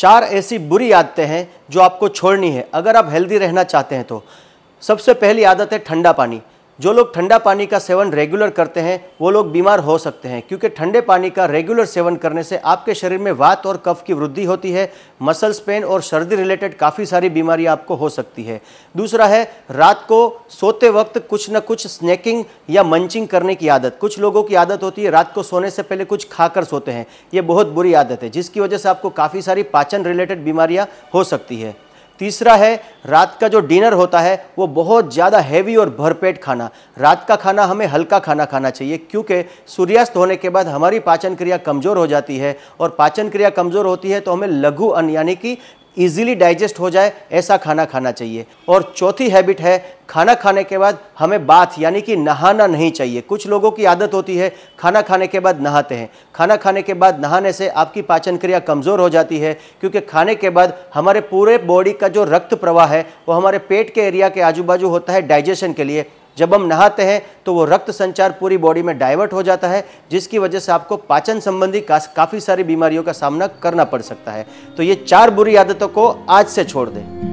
चार ऐसी बुरी आदतें हैं जो आपको छोड़नी है अगर आप हेल्दी रहना चाहते हैं तो सबसे पहली आदत है ठंडा पानी जो लोग ठंडा पानी का सेवन रेगुलर करते हैं वो लोग बीमार हो सकते हैं क्योंकि ठंडे पानी का रेगुलर सेवन करने से आपके शरीर में वात और कफ की वृद्धि होती है मसल्स पेन और सर्दी रिलेटेड काफ़ी सारी बीमारी आपको हो सकती है दूसरा है रात को सोते वक्त कुछ ना कुछ स्नैकिंग या मंचिंग करने की आदत कुछ लोगों की आदत होती है रात को सोने से पहले कुछ खाकर सोते हैं ये बहुत बुरी आदत है जिसकी वजह से आपको काफ़ी सारी पाचन रिलेटेड बीमारियाँ हो सकती है तीसरा है रात का जो डिनर होता है वो बहुत ज़्यादा हैवी और भरपेट खाना रात का खाना हमें हल्का खाना खाना चाहिए क्योंकि सूर्यास्त होने के बाद हमारी पाचन क्रिया कमज़ोर हो जाती है और पाचन क्रिया कमज़ोर होती है तो हमें लघु अन्न यानी कि ईजिली डाइजेस्ट हो जाए ऐसा खाना खाना चाहिए और चौथी हैबिट है खाना खाने के बाद हमें बाथ यानी कि नहाना नहीं चाहिए कुछ लोगों की आदत होती है खाना खाने के बाद नहाते हैं खाना खाने के बाद नहाने से आपकी पाचन क्रिया कमज़ोर हो जाती है क्योंकि खाने के बाद हमारे पूरे बॉडी का जो रक्त प्रवाह है वो हमारे पेट के एरिया के आजू बाजू होता है डाइजेशन के लिए जब हम नहाते हैं तो वो रक्त संचार पूरी बॉडी में डाइवर्ट हो जाता है जिसकी वजह से आपको पाचन संबंधी काफ़ी सारी बीमारियों का सामना करना पड़ सकता है तो ये चार बुरी आदतों को आज से छोड़ दें